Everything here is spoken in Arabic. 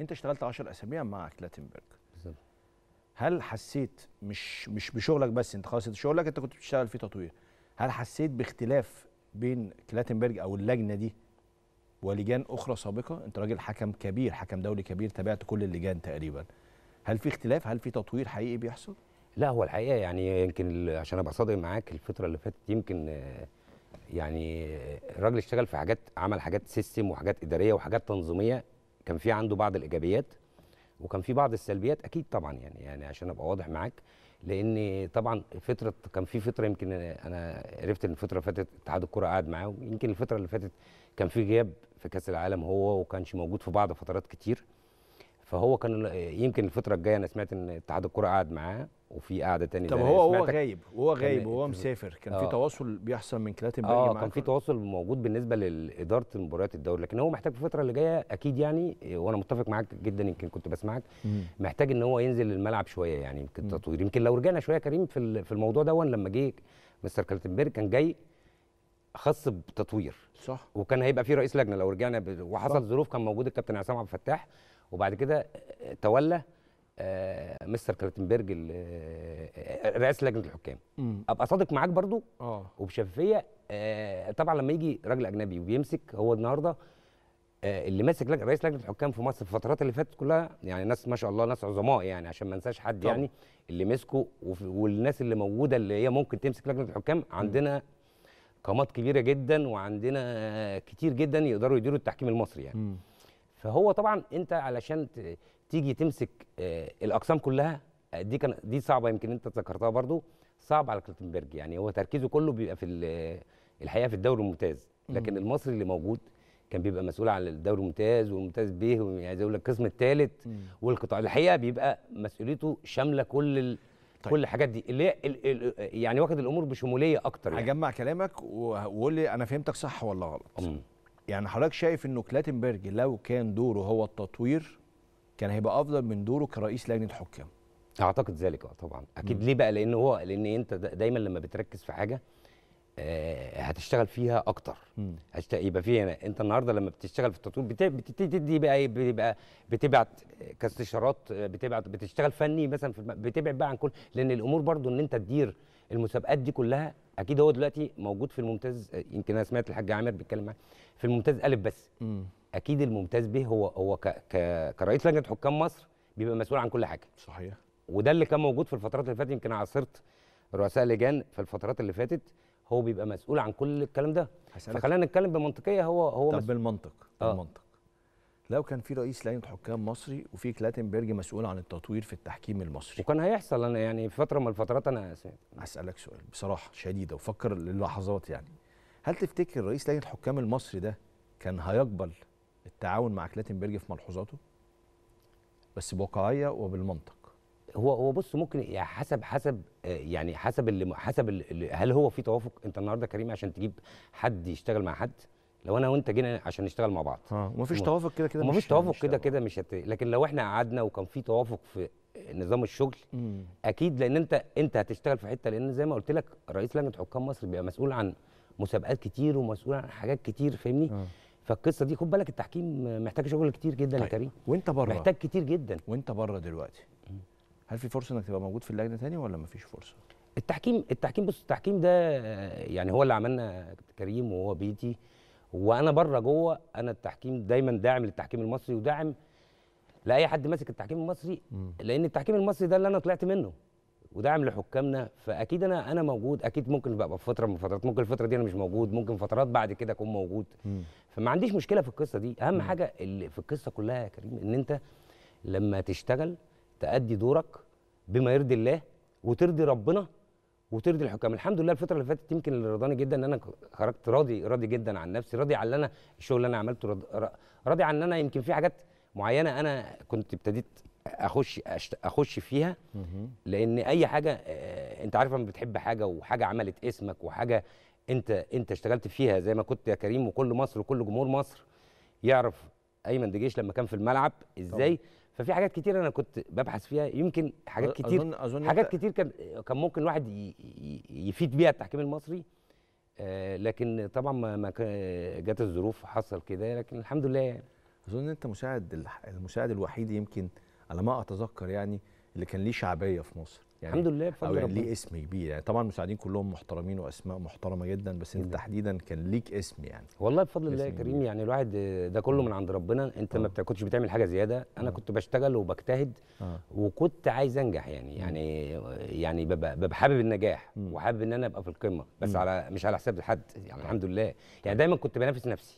انت اشتغلت 10 اسابيع مع كلاتنبرج بالظبط هل حسيت مش مش بشغلك بس انت خلاص شغلك انت كنت بتشتغل فيه تطوير هل حسيت باختلاف بين كلاتنبرج او اللجنه دي ولجان اخرى سابقه انت راجل حكم كبير حكم دولي كبير تابعت كل اللجان تقريبا هل في اختلاف هل في تطوير حقيقي بيحصل لا هو الحقيقه يعني يمكن عشان ابقى صادق معاك الفتره اللي فاتت يمكن يعني الراجل اشتغل في حاجات عمل حاجات سيستم وحاجات اداريه وحاجات تنظيميه كان في عنده بعض الايجابيات وكان في بعض السلبيات اكيد طبعا يعني يعني عشان ابقى واضح معاك لان طبعا فتره كان في فتره يمكن انا عرفت ان الفتره اللي فاتت اتحاد الكره قعد معاه يمكن الفتره اللي فاتت كان في غياب في كاس العالم هو وكانش موجود في بعض فترات كتير فهو كان آه، يمكن الفتره الجايه انا سمعت ان اتحاد الكوره قعد معاه وفي قعده تانية طب هو هو غايب هو غايب وهو مسافر كان آه في تواصل بيحصل من كلاتنبرج اه كان في تواصل موجود بالنسبه لاداره مباريات الدوري لكن هو محتاج في الفتره اللي جايه اكيد يعني آه، وانا متفق معاك جدا يمكن كنت بسمعك محتاج ان هو ينزل الملعب شويه يعني يمكن تطوير يمكن لو رجعنا شويه كريم في في الموضوع ده لما جه مستر كلاتنبرج كان جاي خاص بتطوير صح وكان هيبقى في رئيس لجنه لو رجعنا وحصل ظروف كان موجود الكابتن عصام عبد الفتاح وبعد كده آه، تولى آه، مستر كلاتنبرج آه، رئاسه لجنه الحكام مم. ابقى صادق معاك برضو اه وبشفافيه طبعا لما يجي راجل اجنبي وبيمسك هو النهارده اللي ماسك لج... رئيس لجنه الحكام في مصر في الفترات اللي فاتت كلها يعني ناس ما شاء الله ناس عظماء يعني عشان ما انساش حد طبعا. يعني اللي مسكه وف... والناس اللي موجوده اللي هي ممكن تمسك لجنه الحكام عندنا قامات كبيره جدا وعندنا كتير جدا يقدروا يديروا التحكيم المصري يعني م. فهو طبعا انت علشان تيجي تمسك آه، الاقسام كلها آه، دي كان دي صعبه يمكن انت ذكرتها برضو صعب على كلتنبرج يعني هو تركيزه كله بيبقى في الحقيقه في الدوري الممتاز لكن المصري اللي موجود كان بيبقى مسؤول عن الدوري الممتاز والممتاز به عايز اقول لك القسم الثالث والقطاع الحقيقه بيبقى مسؤوليته شامله كل ال... طيب. كل الحاجات دي اللي ال... ال... يعني واخد الامور بشموليه اكتر يعني هجمع كلامك وقول لي انا فهمتك صح ولا غلط مم. يعني حضرتك شايف انه كلاتنبرج لو كان دوره هو التطوير كان هيبقى افضل من دوره كرئيس لجنه حكام اعتقد ذلك اه طبعا اكيد ليه بقى لان هو لان انت دايما لما بتركز في حاجه آه، هتشتغل فيها اكتر يبقى فيها يعني انت النهارده لما بتشتغل في التطوير بتبتدي بتدي بقى إيه؟ بيبقى بتبعت كاستشارات بتبعت بتشتغل فني مثلا بتبعد بقى عن كل لان الامور برضو ان انت تدير المسابقات دي كلها اكيد هو دلوقتي موجود في الممتاز يمكن انا سمعت الحاج عامر بيتكلم معايا في الممتاز الف بس م. اكيد الممتاز به هو هو ك ك كرئيس لجنه حكام مصر بيبقى مسؤول عن كل حاجه صحيح وده اللي كان موجود في الفترات اللي فاتت يمكن عاصرت رؤساء لجان في الفترات اللي فاتت هو بيبقى مسؤول عن كل الكلام ده فخلينا نتكلم بمنطقيه هو هو طب بالمنطق آه. بالمنطق لو كان في رئيس لجنه حكام مصري وفي كلاتنبرج مسؤول عن التطوير في التحكيم المصري وكان هيحصل انا يعني في فتره من الفترات انا اسالك سؤال بصراحه شديده وفكر للحظات يعني هل تفتكر رئيس لجنه الحكام المصري ده كان هيقبل التعاون مع كلاتنبرج في ملحوظاته بس بواقعيه وبالمنطق هو هو بص ممكن يعني حسب حسب آه، يعني حسب اللي حسب اللي هل هو في توافق انت النهارده كريم عشان تجيب حد يشتغل مع حد لو انا وانت جينا عشان نشتغل مع بعض اه ومفيش توافق كده كده مفيش توافق كده كده مش هت... لكن لو احنا قعدنا وكان في توافق في نظام الشغل مم. اكيد لان انت انت هتشتغل في حته لان زي ما قلت لك رئيس لجنه حكام مصر بيبقى مسؤول عن مسابقات كتير ومسؤول عن حاجات كتير فاهمني آه. فالقصه دي خد بالك التحكيم محتاج شغل كتير جدا طيب. يا كريم وانت بره محتاج كتير جدا وانت بره دلوقتي هل في فرصه انك تبقى موجود في اللجنه تاني ولا مفيش فرصه التحكيم التحكيم بص التحكيم ده يعني هو اللي عملنا كريم وهو بيتي وانا بره جوه انا التحكيم دايما داعم للتحكيم المصري وداعم لاي حد ماسك التحكيم المصري لان التحكيم المصري ده اللي انا طلعت منه وداعم لحكامنا فاكيد انا انا موجود اكيد ممكن ببقى في فتره من الفترات ممكن الفتره دي انا مش موجود ممكن فترات بعد كده اكون موجود م. فما عنديش مشكله في القصه دي اهم م. حاجه اللي في القصه كلها يا كريم ان انت لما تشتغل تأدي دورك بما يرضي الله وترضي ربنا وترضي الحكام الحمد لله الفتره اللي فاتت يمكن اللي رضاني جدا ان انا خرجت راضي راضي جدا عن نفسي راضي عن اللي انا الشغل اللي انا عملته راضي, عن انا يمكن في حاجات معينه انا كنت ابتديت اخش اخش فيها لان اي حاجه انت عارف لما بتحب حاجه وحاجه عملت اسمك وحاجه انت انت اشتغلت فيها زي ما كنت يا كريم وكل مصر وكل جمهور مصر يعرف ايمن دجيش لما كان في الملعب ازاي طبعا. ففي حاجات كتير انا كنت ببحث فيها يمكن حاجات كتير أظن أظن حاجات كتير كان كان ممكن الواحد يفيد بيها التحكيم المصري آه لكن طبعا ما جت الظروف حصل كده لكن الحمد لله يعني اظن انت مساعد المساعد الوحيد يمكن على ما اتذكر يعني اللي كان ليه شعبيه في مصر يعني الحمد لله بفضل يعني ربنا ليه اسم كبير يعني طبعا المساعدين كلهم محترمين واسماء محترمه جدا بس انت تحديدا كان ليك اسم يعني والله بفضل الله يا كريم يعني الواحد ده كله من عند ربنا انت أه. ما كنتش بتعمل حاجه زياده انا أه. كنت بشتغل وبجتهد أه. وكنت عايز انجح يعني يعني يعني ببقى, حابب النجاح وحابب ان انا ابقى في القمه بس م. على مش على حساب حد يعني آه. الحمد لله يعني دايما كنت بنافس نفسي